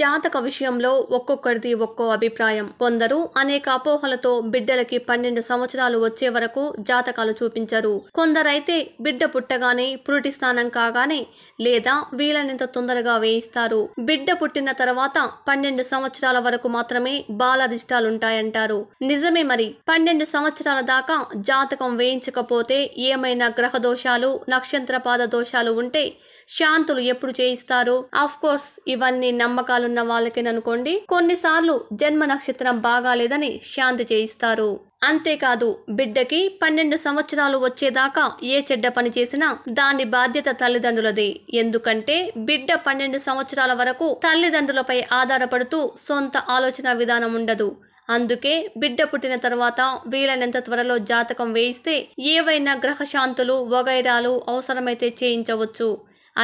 జాతక విషయంలో ఒక్కొక్కరిది ఒక్కో అభిప్రాయం కొందరు అనేక అపోహలతో బిడ్డలకి పన్నెండు సంవత్సరాలు వచ్చే వరకు జాతకాలు చూపించరు కొందరైతే బిడ్డ పుట్టగానే పురుటి స్థానం కాగానే లేదా వీలైనంత తొందరగా వేయిస్తారు బిడ్డ పుట్టిన తర్వాత పన్నెండు సంవత్సరాల వరకు మాత్రమే బాలాదిష్టాలుంటాయంటారు నిజమే మరి పన్నెండు సంవత్సరాల దాకా జాతకం వేయించకపోతే ఏమైనా గ్రహ దోషాలు నక్షత్రపాద దోషాలు ఉంటే శాంతులు ఎప్పుడు చేయిస్తారు కోర్స్ ఇవన్నీ నమ్మకాలు రోగాలున్న వాళ్ళకేననుకోండి కొన్నిసార్లు జన్మ నక్షత్రం బాగాలేదని శాంతి చేయిస్తారు అంతేకాదు బిడ్డకి పన్నెండు సంవత్సరాలు వచ్చేదాకా ఏ చెడ్డ పని చేసినా దాని బాధ్యత తల్లిదండ్రులది ఎందుకంటే బిడ్డ పన్నెండు సంవత్సరాల వరకు తల్లిదండ్రులపై ఆధారపడుతూ సొంత ఆలోచన విధానం ఉండదు అందుకే బిడ్డ పుట్టిన తర్వాత వీలైనంత త్వరలో జాతకం వేయిస్తే ఏవైనా గ్రహశాంతులు వగైరాలు అవసరమైతే చేయించవచ్చు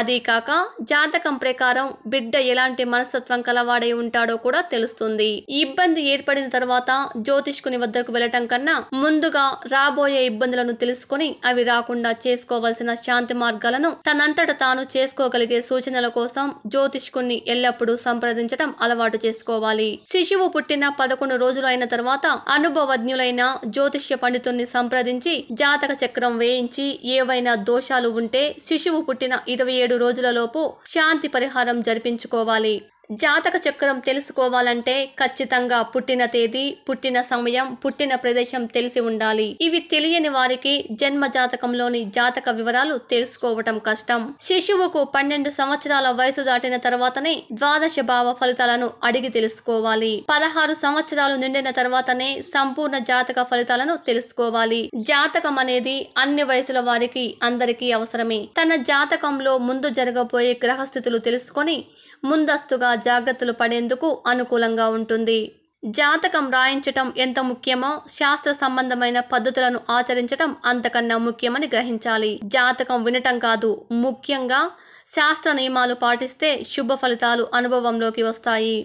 అదీ కాక జాతకం ప్రకారం బిడ్డ ఎలాంటి మనస్తత్వం కలవాడై ఉంటాడో కూడా తెలుస్తుంది ఇబ్బంది ఏర్పడిన తర్వాత జ్యోతిష్కుని వద్దకు వెళ్లటం కన్నా ముందుగా రాబోయే ఇబ్బందులను తెలుసుకుని అవి రాకుండా చేసుకోవలసిన శాంతి మార్గాలను తనంతట తాను చేసుకోగలిగే సూచనల కోసం జ్యోతిష్కుని ఎల్లప్పుడూ సంప్రదించడం అలవాటు చేసుకోవాలి శిశువు పుట్టిన పదకొండు రోజులు అయిన తర్వాత అనుభవజ్ఞులైన జ్యోతిష్య పండితుణ్ణి సంప్రదించి జాతక చక్రం వేయించి ఏవైనా దోషాలు ఉంటే శిశువు పుట్టిన ఇరవై ఏడు రోజులలోపు శాంతి పరిహారం జరిపించుకోవాలి జాతక చక్రం తెలుసుకోవాలంటే ఖచ్చితంగా పుట్టిన తేదీ పుట్టిన సమయం పుట్టిన ప్రదేశం తెలిసి ఉండాలి ఇవి తెలియని వారికి జన్మ జాతకంలోని జాతక వివరాలు తెలుసుకోవటం కష్టం శిశువుకు పన్నెండు సంవత్సరాల వయసు దాటిన తర్వాతనే ద్వాదశ భావ ఫలితాలను అడిగి తెలుసుకోవాలి పదహారు సంవత్సరాలు నిండిన తర్వాతనే సంపూర్ణ జాతక ఫలితాలను తెలుసుకోవాలి జాతకం అనేది అన్ని వయసుల వారికి అందరికీ అవసరమే తన జాతకంలో ముందు జరగబోయే గ్రహస్థితులు తెలుసుకొని ముందస్తుగా జాగ్రత్తలు పడేందుకు అనుకూలంగా ఉంటుంది జాతకం రాయించటం ఎంత ముఖ్యమో శాస్త్ర సంబంధమైన పద్ధతులను ఆచరించటం అంతకన్నా ముఖ్యమని గ్రహించాలి జాతకం వినటం కాదు ముఖ్యంగా శాస్త్ర నియమాలు పాటిస్తే శుభ ఫలితాలు అనుభవంలోకి వస్తాయి